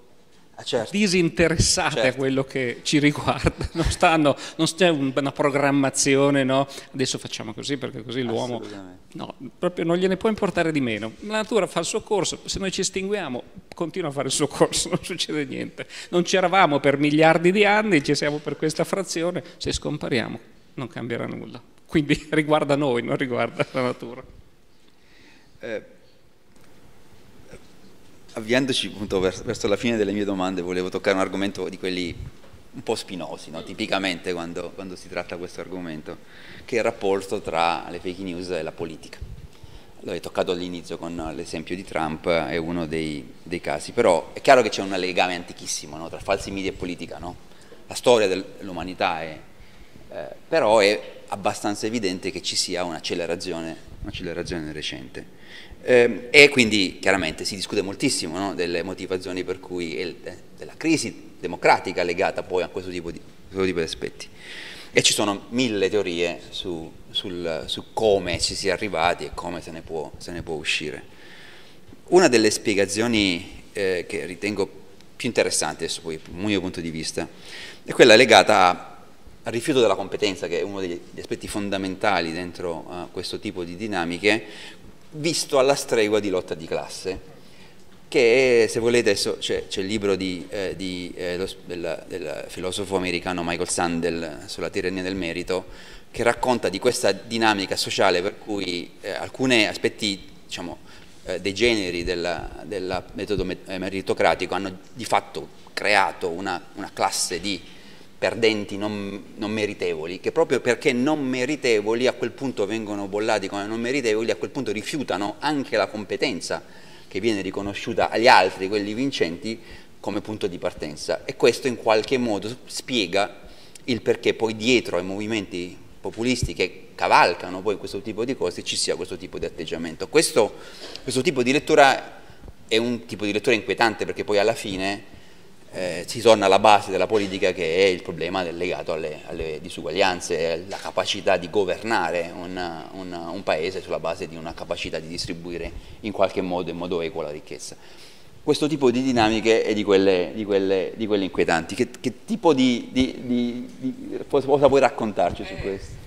eh, certo. disinteressate certo. a quello che ci riguarda, non, stanno, non c'è una programmazione, no? adesso facciamo così perché così l'uomo... No, proprio non gliene può importare di meno. La natura fa il suo corso, se noi ci estinguiamo continua a fare il suo corso, non succede niente. Non c'eravamo per miliardi di anni, ci siamo per questa frazione, se scompariamo non cambierà nulla. Quindi riguarda noi, non riguarda la natura. Eh avviandoci appunto verso, la fine delle mie domande, volevo toccare un argomento di quelli un po' spinosi, no? tipicamente quando, quando, si tratta questo argomento, che è il rapporto tra le fake news e la politica. L'ho toccato all'inizio con l'esempio di Trump, è uno dei, dei, casi, però è chiaro che c'è un legame antichissimo no? tra falsi media e politica, no? la storia dell'umanità è... Eh, però è abbastanza evidente che ci sia un'accelerazione, un recente. Ehm, e quindi chiaramente si discute moltissimo no, delle motivazioni per cui, il, eh, della crisi democratica legata poi a questo tipo di, questo tipo di aspetti. E ci sono mille teorie su, sul, su, come ci si è arrivati e come se ne può, se ne può uscire. Una delle spiegazioni eh, che ritengo più interessante, dal mio punto di vista, è quella legata a al rifiuto della competenza, che è uno degli aspetti fondamentali dentro uh, questo tipo di dinamiche, visto alla stregua di lotta di classe, che è, se volete adesso c'è, il libro di, eh, di, eh, del, del, filosofo americano Michael Sandel eh, sulla tirannia del merito, che racconta di questa dinamica sociale per cui eh, alcuni aspetti diciamo, eh, dei generi del metodo meritocratico hanno di fatto creato una, una classe di perdenti non, non, meritevoli, che proprio perché non meritevoli a quel punto vengono bollati come non meritevoli, a quel punto rifiutano anche la competenza che viene riconosciuta agli altri, quelli vincenti, come punto di partenza. E questo in qualche modo spiega il perché poi dietro ai movimenti populisti che cavalcano poi questo tipo di cose ci sia questo tipo di atteggiamento. Questo, questo tipo di lettura è un tipo di lettura inquietante perché poi alla fine eh, si torna alla base della politica che è il problema legato alle, alle disuguaglianze, la capacità di governare un, un, un, paese sulla base di una capacità di distribuire in qualche modo, in modo equo la ricchezza. Questo tipo di dinamiche è di quelle, di quelle, di quelle inquietanti. Che, che, tipo di, di, di, cosa puoi raccontarci su eh, questo?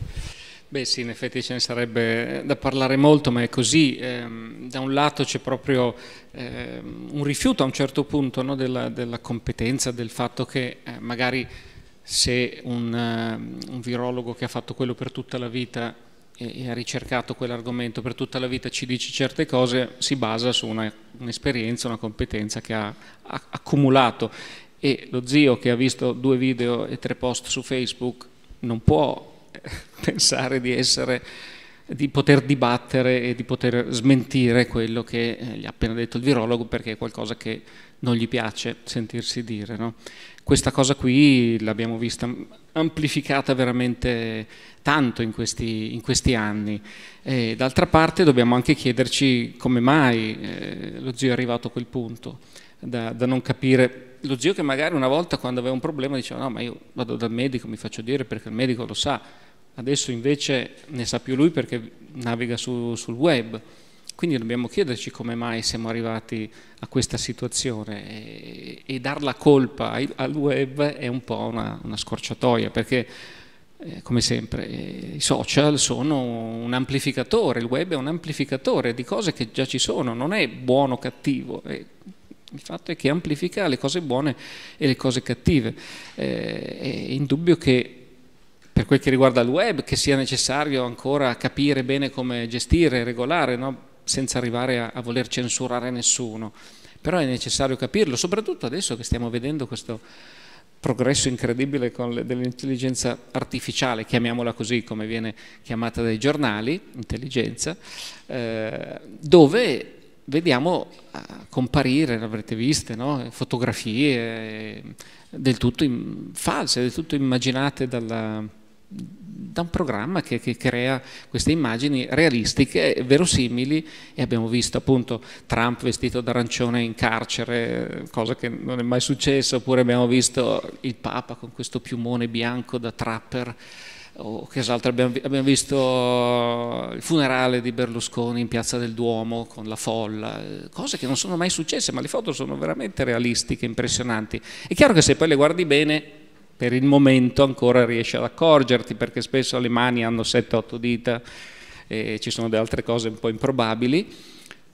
Beh sì, in effetti ce ne sarebbe eh, da parlare molto, ma è così. Ehm, da un lato c'è proprio ehm, un rifiuto a un certo punto no, della, della, competenza, del fatto che eh, magari se un, ehm, un, virologo che ha fatto quello per tutta la vita e, e ha ricercato quell'argomento per tutta la vita ci dice certe cose, si basa su una, un'esperienza, una competenza che ha, ha accumulato. E lo zio che ha visto due video e tre post su Facebook non può pensare di, essere, di poter dibattere e di poter smentire quello che eh, gli ha appena detto il virologo perché è qualcosa che non gli piace sentirsi dire. No? Questa cosa qui l'abbiamo vista amplificata veramente tanto in questi, in questi anni. E d'altra parte dobbiamo anche chiederci come mai eh, lo zio è arrivato a quel punto da, da non capire. Lo zio che magari una volta quando aveva un problema diceva no ma io vado dal medico, mi faccio dire perché il medico lo sa, adesso invece ne sa più lui perché naviga su, sul web. Quindi dobbiamo chiederci come mai siamo arrivati a questa situazione e, e dar la colpa al web è un po' una, una scorciatoia perché eh, come sempre eh, i social sono un amplificatore, il web è un amplificatore di cose che già ci sono, non è buono o cattivo. Eh, il fatto è che amplifica le cose buone e le cose cattive. Eh, è indubbio che per quel che riguarda il web, che sia necessario ancora capire bene come gestire, e regolare, no? senza arrivare a, a, voler censurare nessuno. Però è necessario capirlo, soprattutto adesso che stiamo vedendo questo progresso incredibile le, dell'intelligenza artificiale, chiamiamola così come viene chiamata dai giornali, intelligenza, eh, dove vediamo comparire, l'avrete viste, no? fotografie eh, del tutto false, del tutto immaginate dalla, da un programma che, che, crea queste immagini realistiche, verosimili e abbiamo visto appunto Trump vestito d'arancione in carcere, cosa che non è mai successa, oppure abbiamo visto il Papa con questo piumone bianco da trapper o cos'altro abbiamo, abbiamo visto il funerale di Berlusconi in piazza del Duomo con la folla, eh, cose che non sono mai successe, ma le foto sono veramente realistiche, impressionanti. È chiaro che se poi le guardi bene, per il momento ancora riesci ad accorgerti, perché spesso le mani hanno 7-8 dita e ci sono delle altre cose un po' improbabili,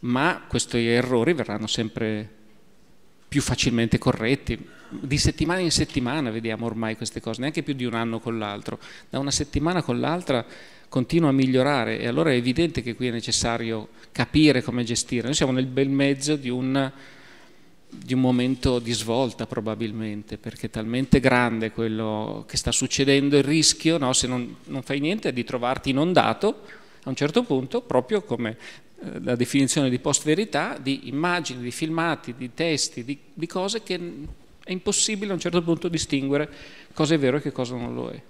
ma questi errori verranno sempre più facilmente corretti, di settimana in settimana vediamo ormai queste cose, neanche più di un anno con l'altro, da una settimana con l'altra continua a migliorare e allora è evidente che qui è necessario capire come gestire. Noi siamo nel bel mezzo di un, di un momento di svolta probabilmente, perché è talmente grande quello che sta succedendo, il rischio, no, se non, non fai niente, è di trovarti inondato a un certo punto, proprio come eh, la definizione di post-verità, di immagini, di filmati, di testi, di, di cose che è impossibile a un certo punto distinguere cosa è vero e che cosa non lo è.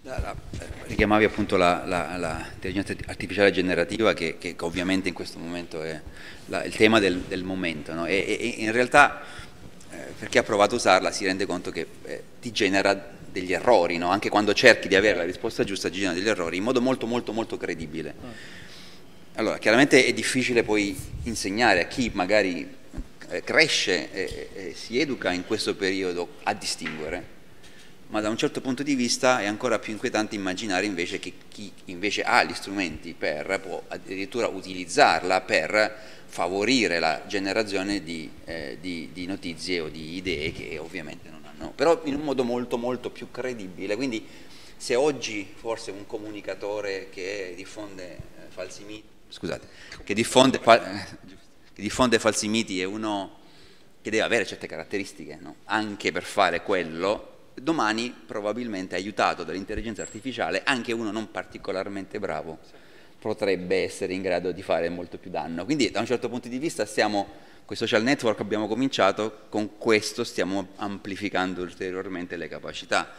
La, eh, richiamavi appunto l'intelligenza artificiale generativa che, che, ovviamente in questo momento è la, il tema del, del momento no? e, e, in realtà eh, per chi ha provato a usarla si rende conto che eh, ti genera degli errori, no? anche quando cerchi di avere la risposta giusta ti genera degli errori in modo molto molto molto credibile. Ah. Allora chiaramente è difficile poi insegnare a chi magari eh, cresce e, e, si educa in questo periodo a distinguere, ma da un certo punto di vista è ancora più inquietante immaginare invece che chi invece ha gli strumenti per può addirittura utilizzarla per favorire la generazione di, eh, di, di notizie o di idee che ovviamente non hanno, però in un modo molto molto più credibile, quindi se oggi forse un comunicatore che diffonde eh, falsi miti, scusate, che diffonde, fa, eh, che diffonde falsi miti è uno che deve avere certe caratteristiche, no? anche per fare quello, domani probabilmente aiutato dall'intelligenza artificiale, anche uno non particolarmente bravo potrebbe essere in grado di fare molto più danno. Quindi da un certo punto di vista stiamo, con i social network abbiamo cominciato, con questo stiamo amplificando ulteriormente le capacità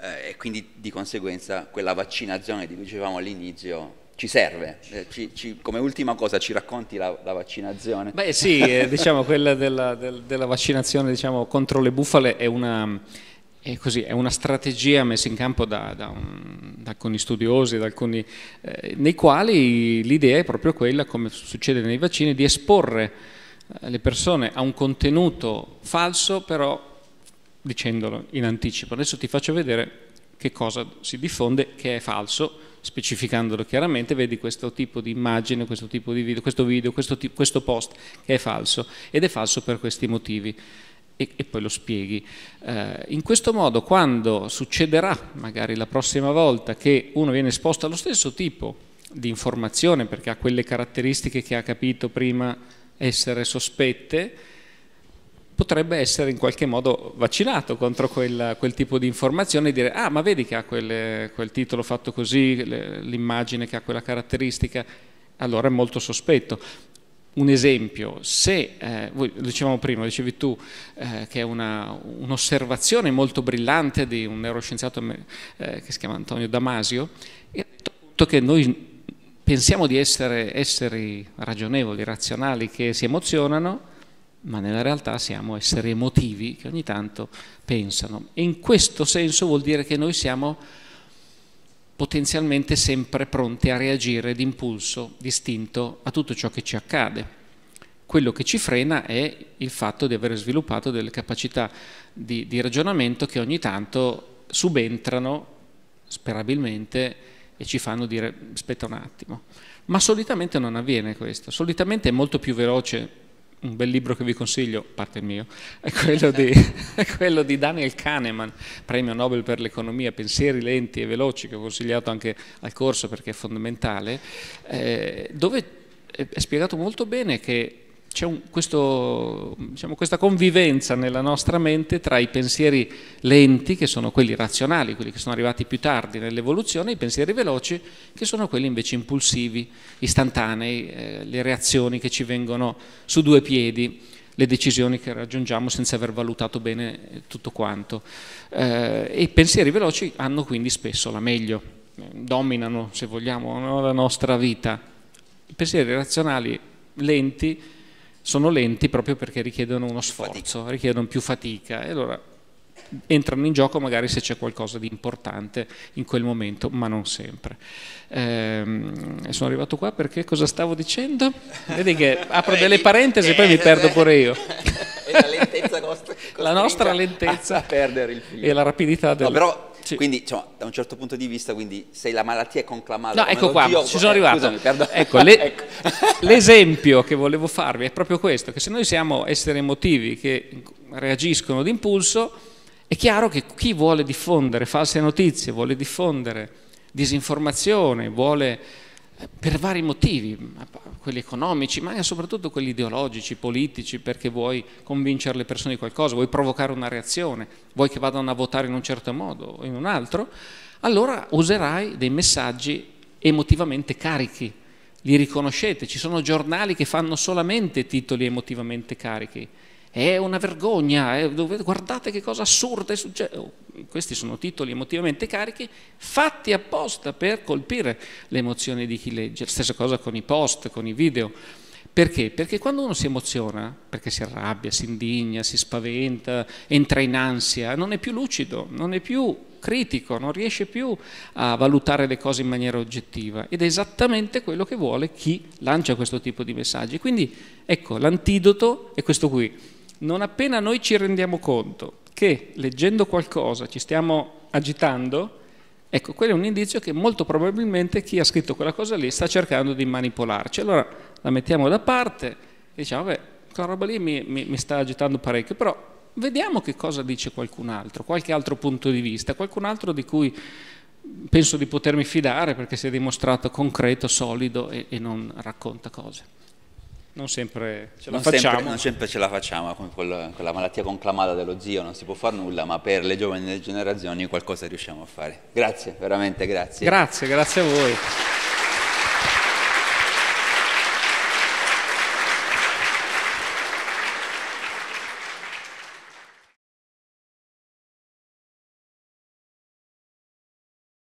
eh, e quindi di conseguenza quella vaccinazione di cui dicevamo all'inizio ci serve, eh, ci, ci, come ultima cosa ci racconti la, la vaccinazione? Beh sì, eh, diciamo quella della, del, della vaccinazione diciamo, contro le bufale è una, è, così, è una, strategia messa in campo da, da, un, da alcuni studiosi, da alcuni, eh, nei quali l'idea è proprio quella, come succede nei vaccini, di esporre eh, le persone a un contenuto falso però dicendolo in anticipo. Adesso ti faccio vedere che cosa si diffonde che è falso specificandolo chiaramente, vedi questo tipo di immagine, questo tipo di video, questo video, questo, questo post che è falso ed è falso per questi motivi. E, e poi lo spieghi. Eh, in questo modo, quando succederà, magari la prossima volta, che uno viene esposto allo stesso tipo di informazione perché ha quelle caratteristiche che ha capito prima essere sospette, potrebbe essere in qualche modo vaccinato contro quel, quel tipo di informazione e dire ah ma vedi che ha quel, quel titolo fatto così, l'immagine che ha quella caratteristica, allora è molto sospetto. Un esempio, se, eh, dicevamo prima, dicevi tu, eh, che è un'osservazione molto brillante di un neuroscienziato eh, che si chiama Antonio Damasio, e ha detto appunto che noi pensiamo di essere esseri ragionevoli, razionali, che si emozionano, ma nella realtà siamo esseri emotivi che ogni tanto pensano. E in questo senso vuol dire che noi siamo potenzialmente sempre pronti a reagire d'impulso distinto a tutto ciò che ci accade. Quello che ci frena è il fatto di aver sviluppato delle capacità di, di ragionamento che ogni tanto subentrano, sperabilmente, e ci fanno dire aspetta un attimo. Ma solitamente non avviene questo, solitamente è molto più veloce un bel libro che vi consiglio, parte mio, è quello, di, è quello di, Daniel Kahneman, premio Nobel per l'economia, pensieri lenti e veloci, che ho consigliato anche al corso perché è fondamentale, eh, dove è spiegato molto bene che c'è un, questo, diciamo, questa convivenza nella nostra mente tra i pensieri lenti, che sono quelli razionali, quelli che sono arrivati più tardi nell'evoluzione, e i pensieri veloci, che sono quelli invece impulsivi, istantanei, eh, le reazioni che ci vengono su due piedi, le decisioni che raggiungiamo senza aver valutato bene eh, tutto quanto. Eh, e i pensieri veloci hanno quindi spesso la meglio, eh, dominano, se vogliamo, no, la nostra vita. I pensieri razionali lenti sono lenti proprio perché richiedono uno sforzo, fatica. richiedono più fatica e allora entrano in gioco magari se c'è qualcosa di importante in quel momento, ma non sempre. Ehm, sono arrivato qua perché cosa stavo dicendo? Vedi che apro eh, delle parentesi e poi mi eh, perdo eh. pure io. la, lentezza la nostra lentezza a perdere il filo. e la rapidità del... No, però sì. Quindi, insomma, da un certo punto di vista, quindi, se la malattia è conclamata... No, ecco qua, ci sono eh, arrivato. Scusami, ecco, le, ecco. l'esempio che volevo farvi è proprio questo, che se noi siamo esseri emotivi che reagiscono d'impulso, è chiaro che chi vuole diffondere false notizie, vuole diffondere disinformazione, vuole eh, per vari motivi, quelli economici, ma soprattutto quelli ideologici, politici, perché vuoi convincere le persone di qualcosa, vuoi provocare una reazione, vuoi che vadano a votare in un certo modo o in un altro, allora userai dei messaggi emotivamente carichi. Li riconoscete, ci sono giornali che fanno solamente titoli emotivamente carichi è una vergogna, è, guardate che cosa assurda è successo. Oh, questi sono titoli emotivamente carichi, fatti apposta per colpire le emozioni di chi legge. Stessa cosa con i post, con i video. Perché? Perché quando uno si emoziona, perché si arrabbia, si indigna, si spaventa, entra in ansia, non è più lucido, non è più critico, non riesce più a valutare le cose in maniera oggettiva ed è esattamente quello che vuole chi lancia questo tipo di messaggi. Quindi ecco, l'antidoto è questo qui, non appena noi ci rendiamo conto che leggendo qualcosa ci stiamo agitando, ecco, quello è un indizio che molto probabilmente chi ha scritto quella cosa lì sta cercando di manipolarci. Allora la mettiamo da parte e diciamo, vabbè, quella roba lì mi, mi, mi sta agitando parecchio, però vediamo che cosa dice qualcun altro, qualche altro punto di vista, qualcun altro di cui penso di potermi fidare perché si è dimostrato concreto, solido e, e non racconta cose non sempre ce la non facciamo. Sempre, non sempre ce la facciamo, come quella, quella malattia conclamata dello zio, non si può fare nulla, ma per le giovani generazioni qualcosa riusciamo a fare. Grazie, veramente grazie. Grazie, grazie a voi.